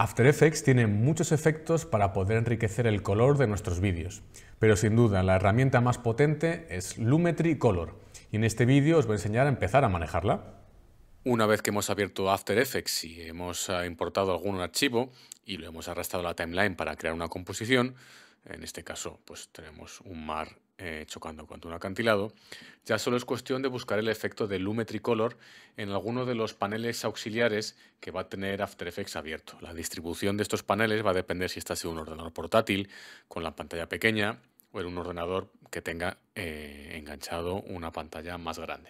After Effects tiene muchos efectos para poder enriquecer el color de nuestros vídeos, pero sin duda la herramienta más potente es Lumetri Color, y en este vídeo os voy a enseñar a empezar a manejarla. Una vez que hemos abierto After Effects y hemos eh, importado algún archivo y lo hemos arrastrado a la timeline para crear una composición, en este caso pues tenemos un mar eh, chocando contra un acantilado, ya solo es cuestión de buscar el efecto de Lumetri Color en alguno de los paneles auxiliares que va a tener After Effects abierto. La distribución de estos paneles va a depender si está en un ordenador portátil con la pantalla pequeña o en un ordenador que tenga eh, enganchado una pantalla más grande.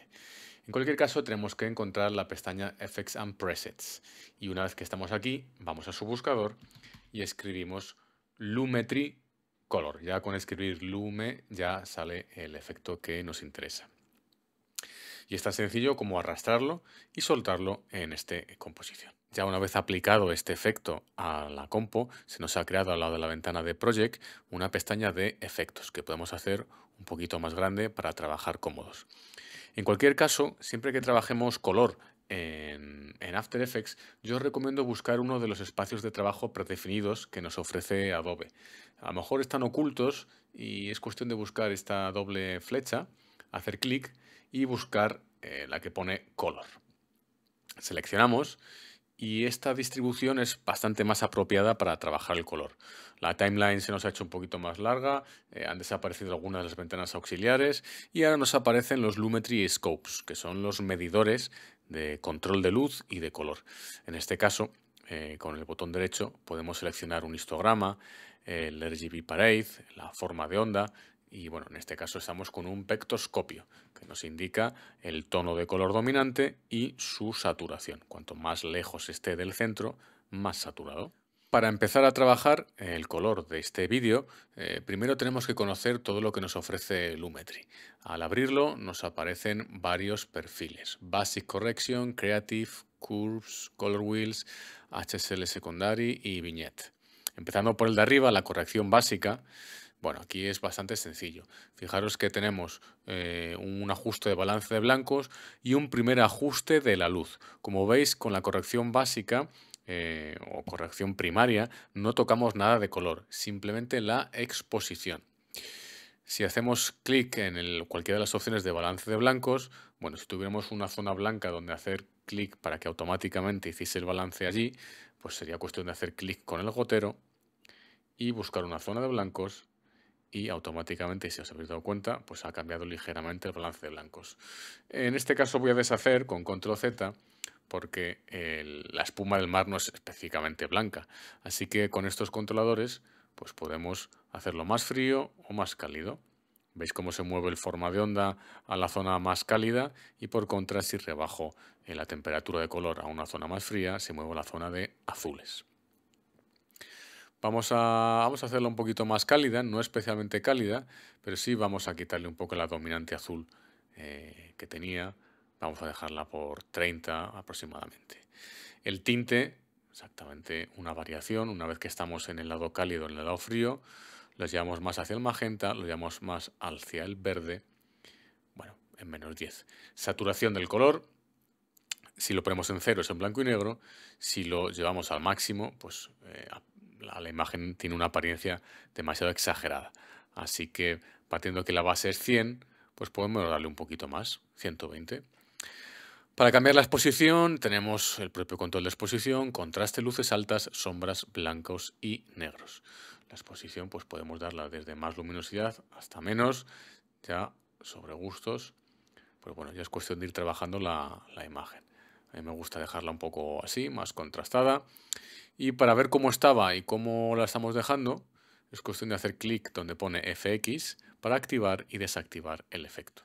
En cualquier caso, tenemos que encontrar la pestaña Effects and Presets. Y una vez que estamos aquí, vamos a su buscador y escribimos Lumetri color. Ya con escribir lume ya sale el efecto que nos interesa. Y es tan sencillo como arrastrarlo y soltarlo en esta composición. Ya una vez aplicado este efecto a la compo, se nos ha creado al lado de la ventana de Project una pestaña de efectos que podemos hacer un poquito más grande para trabajar cómodos. En cualquier caso, siempre que trabajemos color en, After Effects, yo os recomiendo buscar uno de los espacios de trabajo predefinidos que nos ofrece Adobe. A lo mejor están ocultos y es cuestión de buscar esta doble flecha, hacer clic y buscar eh, la que pone Color. Seleccionamos y esta distribución es bastante más apropiada para trabajar el color. La timeline se nos ha hecho un poquito más larga, eh, han desaparecido algunas de las ventanas auxiliares y ahora nos aparecen los Lumetri Scopes, que son los medidores de control de luz y de color. En este caso, eh, con el botón derecho podemos seleccionar un histograma, el RGB Parade, la forma de onda y bueno, en este caso estamos con un pectoscopio que nos indica el tono de color dominante y su saturación. Cuanto más lejos esté del centro, más saturado. Para empezar a trabajar el color de este vídeo, eh, primero tenemos que conocer todo lo que nos ofrece Lumetri. Al abrirlo nos aparecen varios perfiles, Basic Correction, Creative, Curves, Color Wheels, HSL Secondary y Vignette. Empezando por el de arriba, la corrección básica, bueno, aquí es bastante sencillo. Fijaros que tenemos eh, un ajuste de balance de blancos y un primer ajuste de la luz. Como veis, con la corrección básica eh, o corrección primaria, no tocamos nada de color, simplemente la exposición. Si hacemos clic en cualquiera de las opciones de balance de blancos, bueno, si tuviéramos una zona blanca donde hacer clic para que automáticamente hiciese el balance allí, pues sería cuestión de hacer clic con el gotero y buscar una zona de blancos y automáticamente, si os habéis dado cuenta, pues ha cambiado ligeramente el balance de blancos. En este caso voy a deshacer con control Z porque la espuma del mar no es específicamente blanca. Así que con estos controladores pues podemos hacerlo más frío o más cálido. Veis cómo se mueve el forma de onda a la zona más cálida y por contra si rebajo eh, la temperatura de color a una zona más fría se mueve la zona de azules. Vamos a, vamos un poquito más cálida, no especialmente cálida, pero sí vamos a quitarle un poco la dominante azul eh, que tenía Vamos a dejarla por 30 aproximadamente. El tinte, exactamente una variación, una vez que estamos en el lado cálido, en el lado frío, lo llevamos más hacia el magenta, lo llevamos más hacia el verde, bueno, en menos 10. Saturación del color, si lo ponemos en cero es en blanco y negro, si lo llevamos al máximo, pues la, eh, la, imagen tiene una apariencia demasiado exagerada. Así que partiendo que la base es 100, pues podemos darle un poquito más, 120. Para cambiar la exposición tenemos el propio control de exposición, contraste, luces altas, sombras, blancos y negros. La exposición pues podemos darla desde más luminosidad hasta menos, ya sobre gustos, pero pues bueno, ya es cuestión de ir trabajando la, la imagen. A mí me gusta dejarla un poco así, más contrastada. Y para ver cómo estaba y cómo la estamos dejando, es cuestión de hacer clic donde pone FX para activar y desactivar el efecto.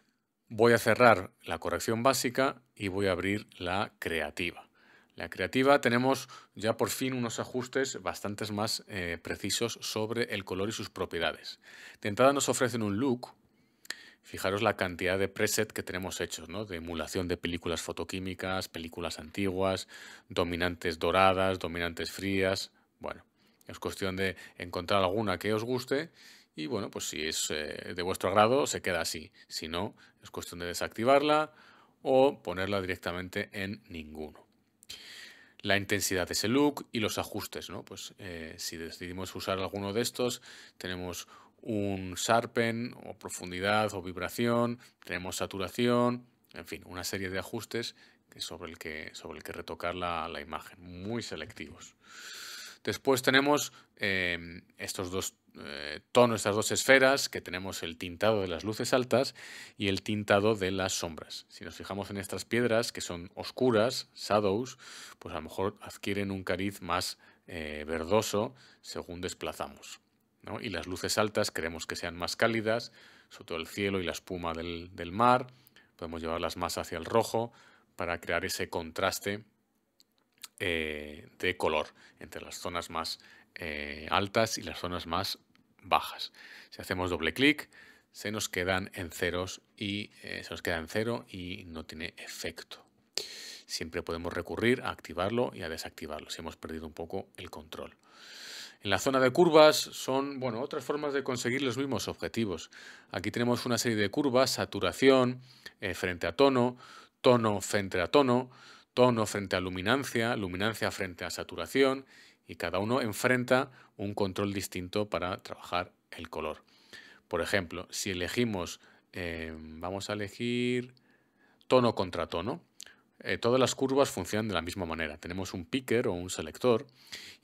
Voy a cerrar la corrección básica y voy a abrir la creativa. La creativa tenemos ya por fin unos ajustes bastante más eh, precisos sobre el color y sus propiedades. De entrada nos ofrecen un look. Fijaros la cantidad de preset que tenemos hechos, ¿no? de emulación de películas fotoquímicas, películas antiguas, dominantes doradas, dominantes frías. Bueno, es cuestión de encontrar alguna que os guste y bueno, pues si es eh, de vuestro agrado, se queda así. Si no, es cuestión de desactivarla o ponerla directamente en ninguno. La intensidad de ese look y los ajustes, ¿no? Pues eh, si decidimos usar alguno de estos, tenemos un sharpen o profundidad o vibración, tenemos saturación, en fin, una serie de ajustes sobre el que, sobre el que retocar la imagen, muy selectivos. Después tenemos eh, estos dos eh, tonos, estas dos esferas, que tenemos el tintado de las luces altas y el tintado de las sombras. Si nos fijamos en estas piedras, que son oscuras, shadows, pues a lo mejor adquieren un cariz más eh, verdoso según desplazamos. Y las luces altas queremos que sean más cálidas, sobre todo el cielo y la espuma del, del mar. Podemos llevarlas más hacia el rojo para crear ese contraste eh, de color entre las zonas más eh, altas y las zonas más bajas. Si hacemos doble clic, se nos quedan en ceros y eh, se nos queda en cero y no tiene efecto. Siempre podemos recurrir a activarlo y a desactivarlo si hemos perdido un poco el control. En la zona de curvas son bueno, otras formas de conseguir los mismos objetivos. Aquí tenemos una serie de curvas, saturación frente a tono, tono frente a tono, tono frente a luminancia, luminancia frente a saturación y cada uno enfrenta un control distinto para trabajar el color. Por ejemplo, si elegimos, em, vamos a elegir tono contra tono, eh, todas las curvas funcionan de la misma manera. Tenemos un picker o un selector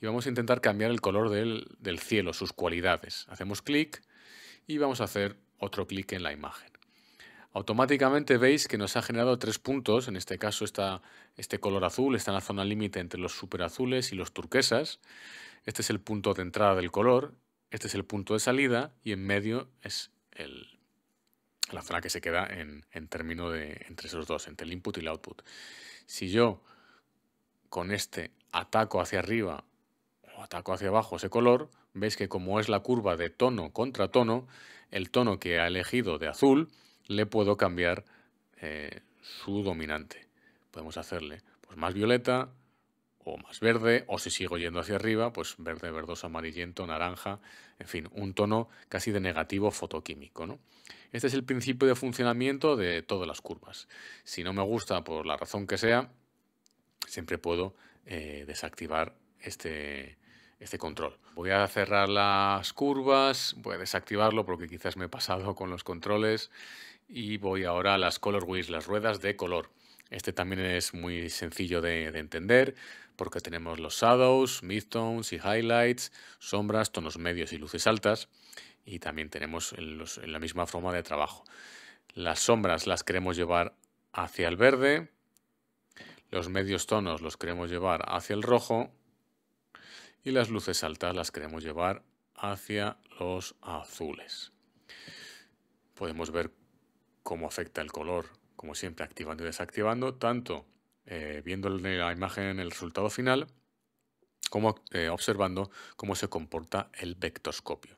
y vamos a intentar cambiar el color del cielo, sus cualidades. Hacemos clic y vamos a hacer otro clic en la imagen automáticamente veis que nos ha generado tres puntos, en este caso está este color azul está en la zona límite entre los superazules y los turquesas, este es el punto de entrada del color, este es el punto de salida y en medio es el, la zona que se queda en, en término de entre esos dos, entre el input y el output. Si yo con este ataco hacia arriba o ataco hacia abajo ese color, veis que como es la curva de tono contra tono, el tono que ha elegido de azul le puedo cambiar eh, su dominante. Podemos hacerle pues, más violeta o más verde, o si sigo yendo hacia arriba, pues verde, verdoso, amarillento, naranja, en fin, un tono casi de negativo fotoquímico. ¿no? Este es el principio de funcionamiento de todas las curvas. Si no me gusta, por la razón que sea, siempre puedo eh, desactivar este, este control. Voy a cerrar las curvas, voy a desactivarlo porque quizás me he pasado con los controles y voy ahora a las color wheels, las ruedas de color. Este también es muy sencillo de, entender porque tenemos los shadows, midtones y highlights, sombras, tonos medios y luces altas y también tenemos los, la misma forma de trabajo. Las sombras las queremos llevar hacia el verde, los medios tonos los queremos llevar hacia el rojo y las luces altas las queremos llevar hacia los azules. Podemos ver cómo afecta el color, como siempre, activando y desactivando, tanto eh, viendo la imagen en el resultado final, como eh, observando cómo se comporta el vectoscopio.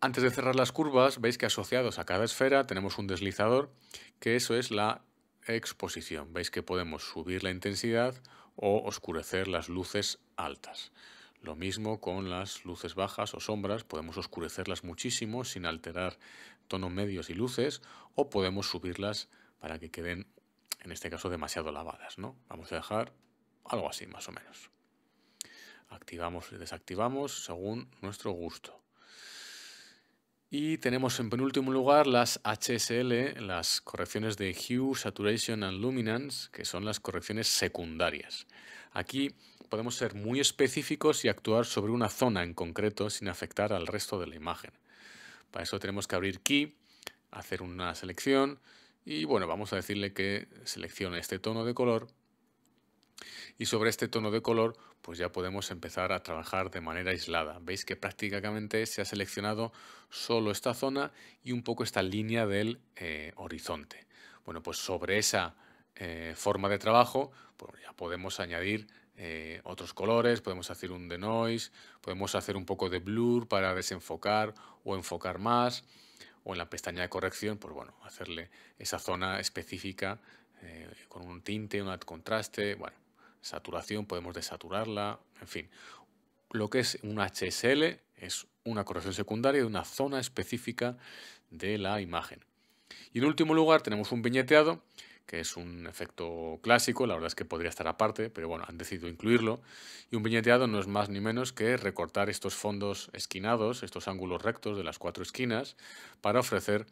Antes de cerrar las curvas, veis que asociados a cada esfera tenemos un deslizador, que eso es la exposición. Veis que podemos subir la intensidad o oscurecer las luces altas. Lo mismo con las luces bajas o sombras, podemos oscurecerlas muchísimo sin alterar tonos medios y luces o podemos subirlas para que queden, en este caso, demasiado lavadas. ¿no? Vamos a dejar algo así más o menos. Activamos y desactivamos según nuestro gusto. Y tenemos en penúltimo lugar las HSL, las correcciones de Hue, Saturation and Luminance, que son las correcciones secundarias. Aquí podemos ser muy específicos y actuar sobre una zona en concreto sin afectar al resto de la imagen. Para eso tenemos que abrir Key, hacer una selección y bueno, vamos a decirle que seleccione este tono de color y sobre este tono de color, pues ya podemos empezar a trabajar de manera aislada. Veis que prácticamente se ha seleccionado solo esta zona y un poco esta línea del eh, horizonte. Bueno, pues sobre esa eh, forma de trabajo, pues ya podemos añadir eh, otros colores, podemos hacer un denoise, podemos hacer un poco de blur para desenfocar o enfocar más, o en la pestaña de corrección, pues bueno, hacerle esa zona específica con un tinte, un contraste, bueno, saturación, podemos desaturarla, en fin. Lo que es un HSL es una corrección secundaria de una zona específica de la imagen. Y en último lugar tenemos un viñeteado, que es un efecto clásico, la verdad es que podría estar aparte, pero bueno, han decidido incluirlo. Y un viñeteado no es más ni menos que recortar estos fondos esquinados, estos ángulos rectos de las cuatro esquinas, para ofrecer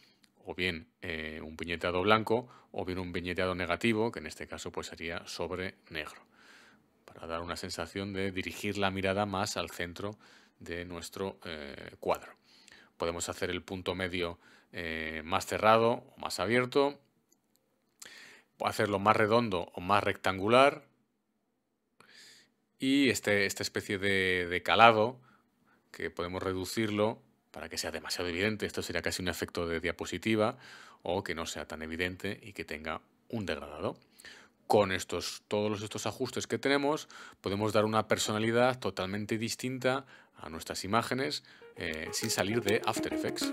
o bien eh, un viñeteado blanco o bien un viñeteado negativo, que en este caso pues sería sobre negro para dar una sensación de dirigir la mirada más al centro de nuestro eh, cuadro. Podemos hacer el punto medio eh, más cerrado o más abierto, hacerlo más redondo o más rectangular y este, esta especie de, de calado que podemos reducirlo para que sea demasiado evidente, esto sería casi un efecto de diapositiva, o que no sea tan evidente y que tenga un degradado con estos, todos estos ajustes que tenemos, podemos dar una personalidad totalmente distinta a nuestras imágenes eh, sin salir de After Effects.